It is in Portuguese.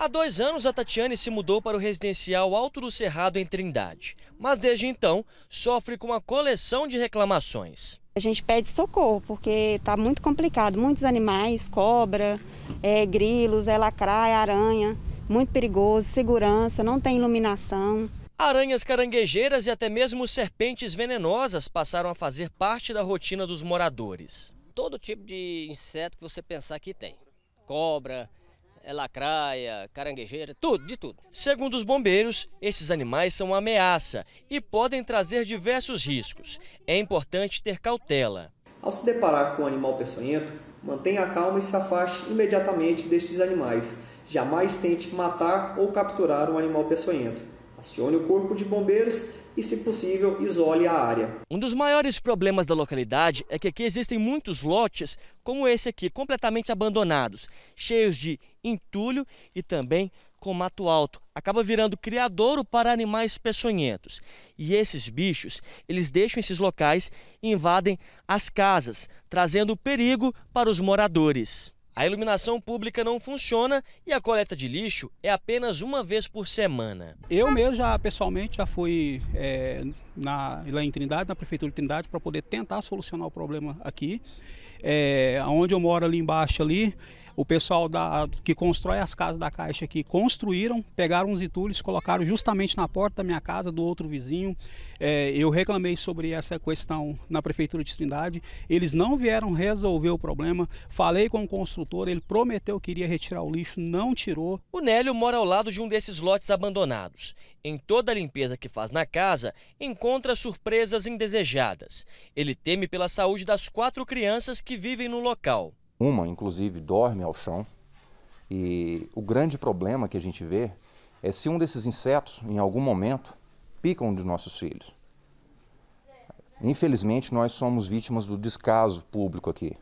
Há dois anos, a Tatiane se mudou para o residencial Alto do Cerrado, em Trindade. Mas desde então, sofre com uma coleção de reclamações. A gente pede socorro, porque está muito complicado. Muitos animais, cobra, é, grilos, é aranha. Muito perigoso, segurança, não tem iluminação. Aranhas caranguejeiras e até mesmo serpentes venenosas passaram a fazer parte da rotina dos moradores. Todo tipo de inseto que você pensar que tem. Cobra, é lacraia, caranguejeira, tudo, de tudo. Segundo os bombeiros, esses animais são uma ameaça e podem trazer diversos riscos. É importante ter cautela. Ao se deparar com um animal peçonhento, mantenha a calma e se afaste imediatamente destes animais. Jamais tente matar ou capturar um animal peçonhento. Acione o corpo de bombeiros e, se possível, isole a área. Um dos maiores problemas da localidade é que aqui existem muitos lotes, como esse aqui, completamente abandonados, cheios de entulho e também com mato alto. Acaba virando criadouro para animais peçonhentos. E esses bichos, eles deixam esses locais e invadem as casas, trazendo perigo para os moradores. A iluminação pública não funciona e a coleta de lixo é apenas uma vez por semana. Eu mesmo já pessoalmente já fui é, na, lá em Trindade, na prefeitura de Trindade, para poder tentar solucionar o problema aqui. É, onde eu moro ali embaixo ali, o pessoal da, que constrói as casas da Caixa aqui construíram, pegaram uns entulhos, colocaram justamente na porta da minha casa, do outro vizinho. É, eu reclamei sobre essa questão na Prefeitura de Trindade. Eles não vieram resolver o problema. Falei com o construtor, ele prometeu que iria retirar o lixo, não tirou. O Nélio mora ao lado de um desses lotes abandonados. Em toda a limpeza que faz na casa, encontra surpresas indesejadas. Ele teme pela saúde das quatro crianças que vivem no local. Uma, inclusive, dorme ao chão. E o grande problema que a gente vê é se um desses insetos, em algum momento, pica um dos nossos filhos. Infelizmente, nós somos vítimas do descaso público aqui.